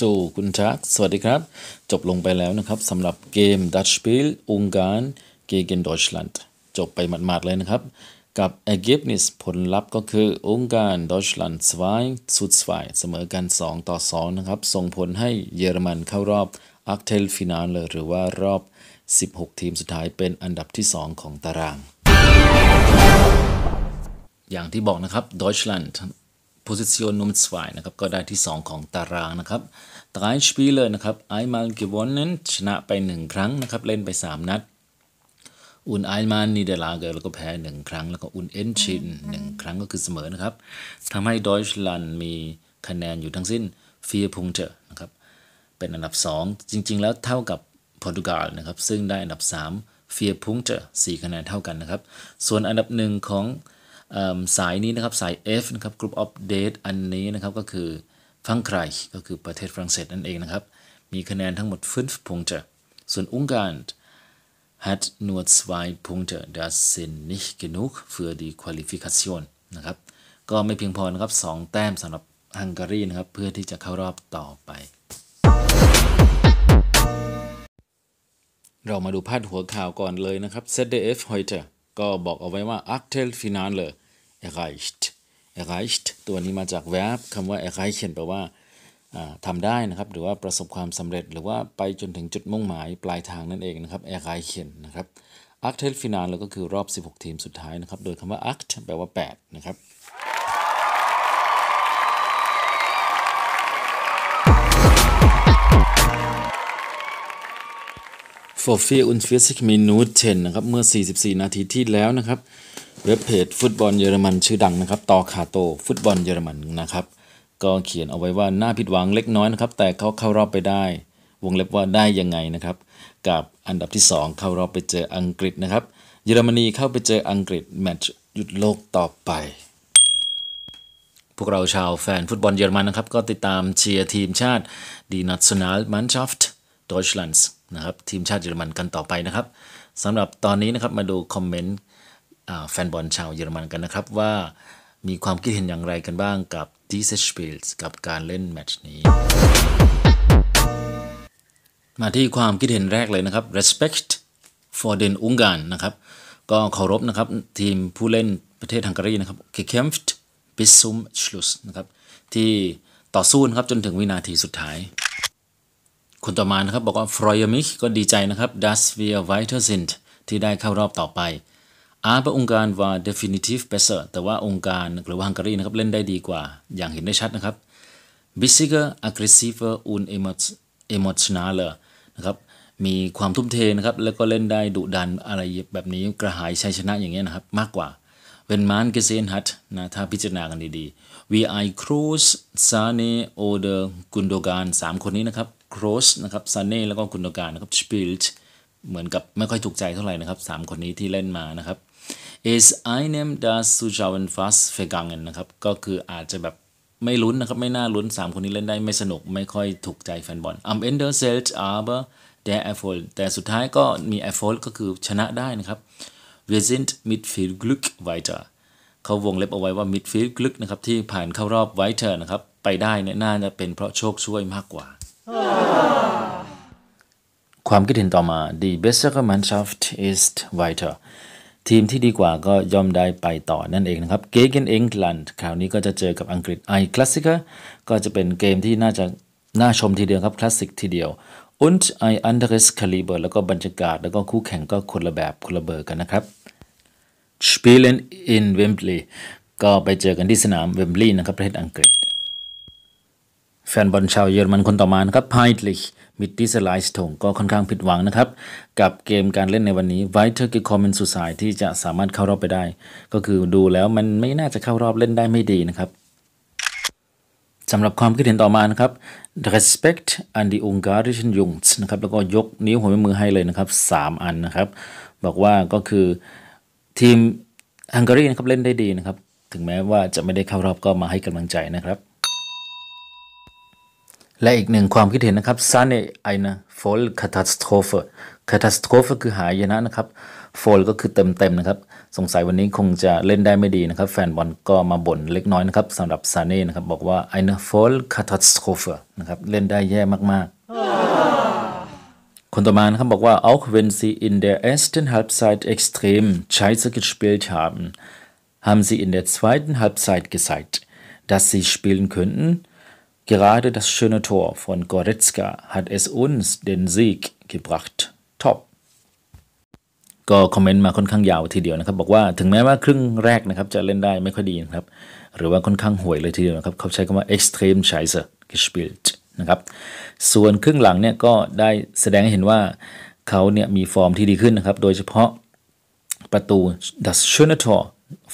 จู่คุณชักสวัสดีครับ จบลงไปแล้วนะครับสำหรับเกมดัตช์ Spiel Ungarn ก e นดอ d e ล t s c จบไปหมาดๆเลยนะครับ กับเอเกฟนิสผลลัพธ์ก็คืออง Ungarn d นด์สวายสุดสวายเสมอกัน 2 ต่อ 2 นะครับ ส่งผลให้เยอรมันเข้ารอบอเทลฟินาลเลยหรือว่ารอบ 16 ทีมสุดท้ายเป็นอันดับที่ 2 ของตาราง อย่างที่บอกนะครับดอยชล c h l position n u m m e r 2นะครับ ก็ได้ที่ 2 ของตารางนะครับาย e i Spiele นะครับ einmal gewonnen ชนะไป 1 ครั้งนะครับ เล่นไป 3 นัด อุนไอมานนีเดลาเกอร์แล้วก็แพ้1ครั้งแล้วก็อุนเอนชินหนึ่งครั้งก็คือเสมอนะครับ ทำให้ดอยชลันมีคะแนนอยู่ทั้งสิ้น4ุงเจอนะครับ เป็นอันดับ 2 จริง ๆ แล้วเท่ากับโปรตุกกสนะครับ ซึ่งได้อันดับ 3 4 p u n สี4คะแนนเท่ากันนะครับส่วนอันดับ1ของสายนี้นะครับ สาย F นะครับ Group of Date อันนี้นะครับ ก็คือฟังไครก็คือประเทศฝรั่งเศสนั่นเองนะครับ มีคะแนนทั้งหมด5ื้นพส่วนอุงการ hat nur zwei Punkte das sind nicht genug für die Qualifikation นะครับ ก็ไม่เพียงพอนะครับ 2 แต้มสำหรับฮังการีนะครับ เพื่อที่จะเข้ารอบต่อไป เรามาดูพาดหัวข่าวก่อนเลยนะครับ ZDF heute ก็บอกเอาไว้ว่า a c t e l finale erreicht erreicht ตัวนี้มาจาก verb คำว่า erreichen แปลว่าทำได้นะครับหรือว่าประสบความสำเร็จหรือว่าไปจนถึงจุดมุ่งหมายปลายทางนั่นเองนะครับ erreichen นะครับ a c t e l finale ก็คือรอบ 16 ทีมสุดท้ายนะครับโดยคำว่า act แปลว่า 8 นะครับ for 4 u n s i c Minuten นะครับเมื่อ 44 นาทีที่แล้วนะครับเว็บเพจฟุตบอลเยอรมันชื่อดังนะครับตอคาโตฟุตบอลเยอรมันนะครับก็เขียนเอาไว้ว่าน่าผิดหวังเล็กน้อยนะครับแต่เขาเข้ารอบไปได้ วงเล็บว่าได้ยังไงนะครับกับอันดับที่ 2 เข้ารอบไปเจออังกฤษนะครับเยอรมนีเข้าไปเจออังกฤษ แมตช์หยุดโลกต่อไป พวกเราชาวแฟนฟุตบอลเยอรมันนะครับก็ติดตามเชียร์ทีมชาติดีนัทสนาลมันชัฟต์ดอยชแลนด์นะครับทีมชาติเยอรมันกันต่อไปนะครับสำหรับตอนนี้นะครับมาดูคอมเมนต์แฟนบอลชาวเยอรมันกันนะครับ ว่ามีความคิดเห็นอย่างไรกันบ้างกับดเซชเปิลส์กับการเล่นแมตช์นี้ มาที่ความคิดเห็นแรกเลยนะครับ respect for den Ungarn นะครับก็เคารพนะครับทีมผู้เล่นประเทศฮังการีนะครับ gekämpft bis zum Schluss นะครับที่ต่อสู้นะครับจนถึงวินาทีสุดท้ายคนต่อมานะครับ บอกว่าฟรอยมิกก็ดีใจนะครับ dass wir weiter sind ที่ได้เข้ารอบต่อไป aber Ungarn war definitiv besser แต่ว่าองค์การหรือว่าฮังการีนะครับ เล่นได้ดีกว่าอย่างเห็นได้ชัดนะครับ bissiger aggressiver und emotionaler นะครับ มีความทุ่มเทนะครับ แล้วก็เล่นได้ดุดันอะไรแบบนี้กระหายชัยชนะอย่างเงี้ยนะครับ มากกว่าเวนมานเกเซนฮัตนะถ้าพิจารณากันดีๆ VI Cruz Sane Oder Gundogan มคนนี้นะครับครสนะครับซันเน่แล้วก็คุณโการนะครับสปิลต์เหมือนกับไม่ค่อยถูกใจเท่าไหร่นะครับ3คนนี้ที่เล่นมานะครับ is i n e m das Zuschauen fast vergangen นะครับก็คืออาจจะแบบไม่ลุ้นนะครับ ไม่น่าลุ้น 3 คนนี้เล่นได้ไม่สนุก ไม่ค่อยถูกใจแฟนบอล am Ende s ä h l t aber der Erfolg แต่สุดท้ายก็มี Erfolg ก็คือชนะได้นะครับ wir sind mit viel Glück weiter เขาวงเล็บเอาไว้ว่ามิดฟิล l g ล ü c นะครับที่ผ่านเข้ารอบไวเทอร์นะครับไปได้เนี่ยน่าจะเป็นเพราะโชคช่วยมากกว่าความคิดเห็นต่อมา the bessere Mannschaft ist weiter ทีมที่ดีกว่าก็ย่อมได้ไปต่อนั่นเองนะครับ gegen England คราวนี้ก็จะเจอกับอังกฤษ i Klassiker ก็จะเป็นเกมที่น่าจะน่าชมทีเดียวครับ คลาสสิกทีเดียว und ein anderes Kaliber แล้วก็บรรยากาศแล้วก็คู่แข่งก็คนละแบบคนละเบอร์กันนะครับ spielen in Wembley ก็ไปเจอกันที่สนามเวมบลีย์นะครับ ประเทศอังกฤษแฟนบอลชาวเยอรมันคนต่อมานะครับไพทลิชมิดดิสไลส์ทงก็ค่อนข้างผิดหวังนะครับ กับเกมการเล่นในวันนี้ไวเทอร์กิคอมเมนสุสายที่จะสามารถเข้ารอบไปได้ ก็คือดูแล้วมันไม่น่าจะเข้ารอบเล่นได้ไม่ดีนะครับสำหรับความคิดเห็นต่อมานะครับ respect and the u n g a r i a n Jungs นะครับแล้วก็ยกนิ้วหัวแม่มือให้เลยนะครับ 3 อันนะครับ บอกว่าก็คือทีมฮังการีนะครับเล่นได้ดีนะครับ ถึงแม้ว่าจะไม่ได้เข้ารอบก็มาให้กำลังใจนะครับและอีกหนึ่งความคิดเห็นนะครับซันไอนะโฟลคาตาสโรฟคาตาสโรฟคือหายนะนะครับโฟลก็คือเต็มๆนะครับสงสัยวันนี้คงจะเล่นได้ไม่ดีนะครับแฟนบอลก็มาบ่นเล็กน้อยนะครับสำหรับซาเน่นะครับบอกว่าไอนะโฟลคาตาสโรฟนะครับเล่นได้แย่มากๆ คนต่อมานะครับบอกว่า auch wenn sie in der ersten Halbzeit extrem scheiße gespielt haben haben sie in der zweiten Halbzeit gezeigt dass sie spielen könnten Gerade das schöne Tor von Goretzka hat es uns den Sieg gebracht. Top. ก็คอมเมนต์มาค่อนข้างยาวทีเดียวนะครับ บอกว่าถึงแม้ว่าครึ่งแรกนะครับ จะเล่นได้ไม่ค่อยดีนะครับ หรือว่าค่อนข้างห่วยเลยทีเดียวนะครับ เขาใช้คำว่า extrem scheiße gespielt นะครับ ส่วนครึ่งหลังเนี่ยก็ได้แสดงให้เห็นว่า เขาเนี่ยมีฟอร์มที่ดีขึ้นนะครับ โดยเฉพาะประตู das schöne Tor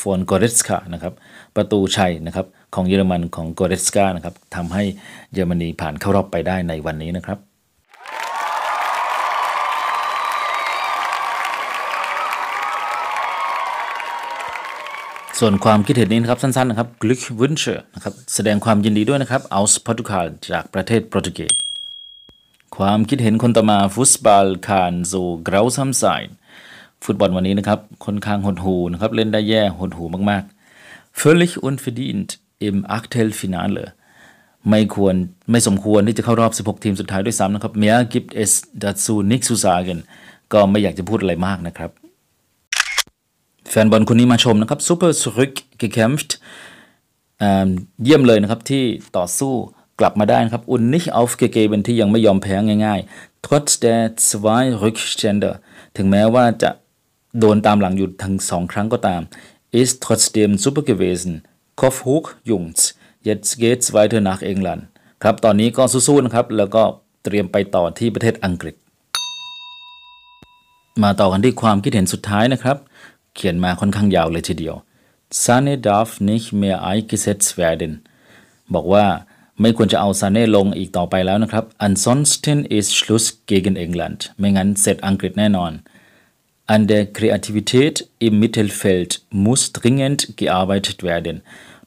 von Goretzka นะครับประตูชัยนะครับของเยอรมันของโกเรสกานะครับทำให้เยอรมนีผ่านเข้ารอบไปได้ในวันนี้นะครับ ส่วนความคิดเห็นนี้นะครับสั้นๆ นะครับ Glück Wünsche นะครับแสดงความยินดีด้วยนะครับ aus Portugal จากประเทศโปรตุเกสความคิดเห็นคนต่อมาฟุตบอลคานโซกราซัมไซน์ฟุตบอลวันนี้นะครับค่อนข้างหดหูนะครับ เล่นได้แย่หดหูมากๆ völlig unverdient im Achtelfinale ไม่ควรไม่สมควรที่จะเข้ารอบ 16 ทีมสุดท้ายด้วยซ้ำนะครับเมียกิฟเอสดัตซูนิกซูซากันก็ไม่อยากจะพูดอะไรมากนะครับแฟนบอลคนนี้มาชมนะครับซูเปอร์สริกกิแคมฟ์เยี่ยมเลยนะครับ ที่ต่อสู้กลับมาได้นะครับอุนนิชออฟเกเกเป็นที่ยังไม่ยอมแพ้ง่ายๆทร o ตสเตสวายริกเชนเดอร์ถึงแม้ว่าจะโดนตามหลังอยู่ทั้งสองครั้งก็ตาม ist t r o t z d e มซูเปอร์เกเว n คอฟ k j u ยุ s ส์เย t g เกตส w ไวเทอร์นักเองล n d ครับ ตอนนี้ก็สู้ๆนะครับ แล้วก็เตรียมไปต่อที่ประเทศอังกฤษ มาต่อกันที่ความคิดเห็นสุดท้ายนะครับ เขียนมาค่อนข้างยาวเลยทีเดียว s a n e darf nicht mehr eingesetzt werden บอกว่าไม่ควรจะเอาซาเน่ลงอีกต่อไปแล้วนะครับ ansonsten ist Schluss gegen England ไม่งั้นเสร็จอังกฤษแน่นอน An der Kreativität im Mittelfeld muss dringend gearbeitet werden.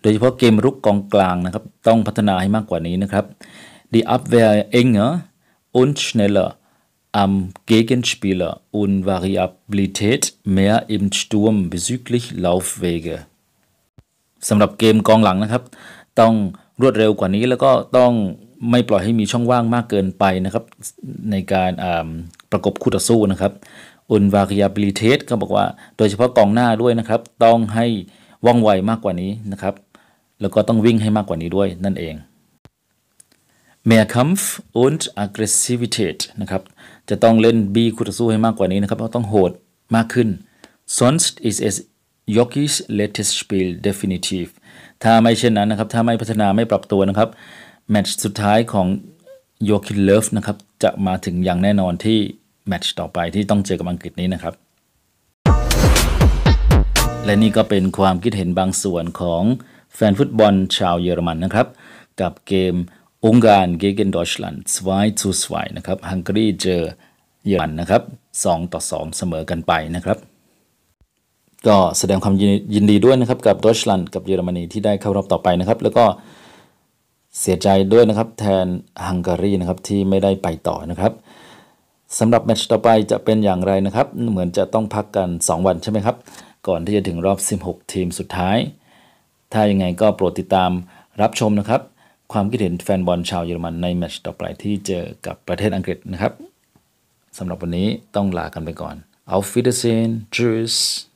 โดยเฉพาะเกมรุกกองกลางนะครับต้องพัฒนาให้มากกว่านี้นะครับ ne, ne, Die Abwehr enger und schneller am Gegenspieler und Variabilität mehr im Sturm bezüglich Laufwege สำหรับเกมกองหลังนะครับต้องรวดเร็วกว่านี้แล้วก็ต้องไม่ปล่อยให้มีช่องว่างมากเกินไปนะครับในการประกบคู่ต่อสู้นะครับวา v a r i a b i l i t y ก็บอกว่า โดยเฉพาะกองหน้าด้วยนะครับ ต้องให้ว่องไวมากกว่านี้นะครับ แล้วก็ต้องวิ่งให้มากกว่านี้ด้วยนั่นเองเมียคัมฟ์อุน a g g r e s s i v i t ä นะครับ จะต้องเล่นบีคุตสู้ให้มากกว่านี้นะครับเาต้องโหดมากขึ้น sonst ist es Jokis latest Spiel definitiv ถ้าไม่เช่นนั้นนะครับ ถ้าไม่พัฒนาไม่ปรับตัวนะครับแมตช์สุดท้ายของโยคินเลฟนะครับจะมาถึงอย่างแน่นอนที่แมตช์ต่อไปที่ต้องเจอกับอังกฤษนี้นะครับ และนี่ก็เป็นความคิดเห็นบางส่วนของแฟนฟุตบอล ชาวเยอรมันนะครับ กับเกมองการเกเกนดอชลันสวายทูสวายนะครับฮังการีเจอเยอรมันนะครับ 2ต่อ2เสมอกันไปนะครับ ก็แสดงความยินดีด้วยนะครับกับดอชลันกับเยอรมนีที่ได้เข้ารอบต่อไปนะครับ แล้วก็เสียใจด้วยนะครับแทนฮังการีนะครับ ที่ไม่ได้ไปต่อนะครับสำหรับแมตช์ต่อไป จะเป็นอย่างไรนะครับ เหมือนจะต้องพักกัน 2 วันใช่ไหมครับ ก่อนที่จะถึงรอบ 16 ทีมสุดท้าย ถ้ายังไงก็โปรดติดตามรับชมนะครับ ความคิดเห็นแฟน บอลชาวเยอรมันในแมตช์ต่อไปที่เจอกับประเทศอังกฤษนะครับ สำหรับวันนี้ต้องลากันไปก่อน Auf Wiedersehen Tschüss